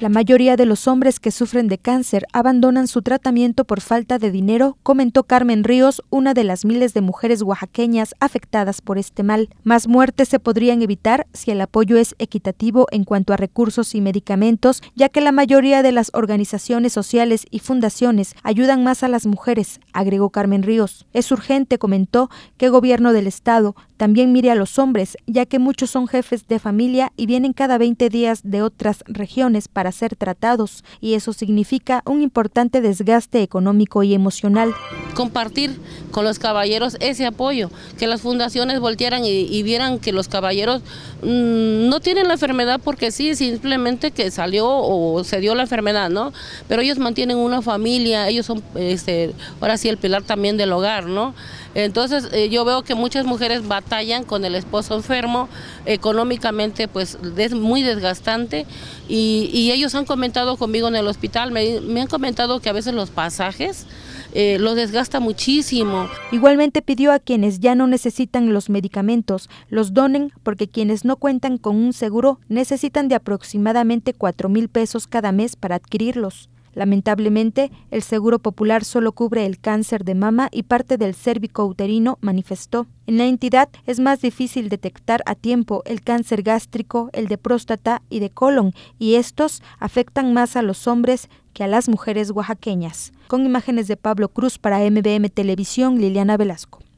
La mayoría de los hombres que sufren de cáncer abandonan su tratamiento por falta de dinero, comentó Carmen Ríos, una de las miles de mujeres oaxaqueñas afectadas por este mal. Más muertes se podrían evitar si el apoyo es equitativo en cuanto a recursos y medicamentos, ya que la mayoría de las organizaciones sociales y fundaciones ayudan más a las mujeres, agregó Carmen Ríos. Es urgente, comentó, que el gobierno del Estado también mire a los hombres, ya que muchos son jefes de familia y vienen cada 20 días de otras regiones para ser tratados y eso significa un importante desgaste económico y emocional compartir con los caballeros ese apoyo, que las fundaciones voltearan y, vieran que los caballeros mm, no tienen la enfermedad porque sí, simplemente que salió o se dio la enfermedad, ¿no? Pero ellos mantienen una familia, ellos son, este, ahora sí, el pilar también del hogar, ¿no? Entonces eh, yo veo que muchas mujeres batallan con el esposo enfermo, económicamente pues es muy desgastante y, ellos han comentado conmigo en el hospital, me, han comentado que a veces los pasajes eh, los desgastan gasta muchísimo. Igualmente pidió a quienes ya no necesitan los medicamentos, los donen porque quienes no cuentan con un seguro necesitan de aproximadamente 4 mil pesos cada mes para adquirirlos. Lamentablemente, el Seguro Popular solo cubre el cáncer de mama y parte del cérvico uterino, manifestó. En la entidad es más difícil detectar a tiempo el cáncer gástrico, el de próstata y de colon, y estos afectan más a los hombres que a las mujeres oaxaqueñas. Con imágenes de Pablo Cruz para MBM Televisión, Liliana Velasco.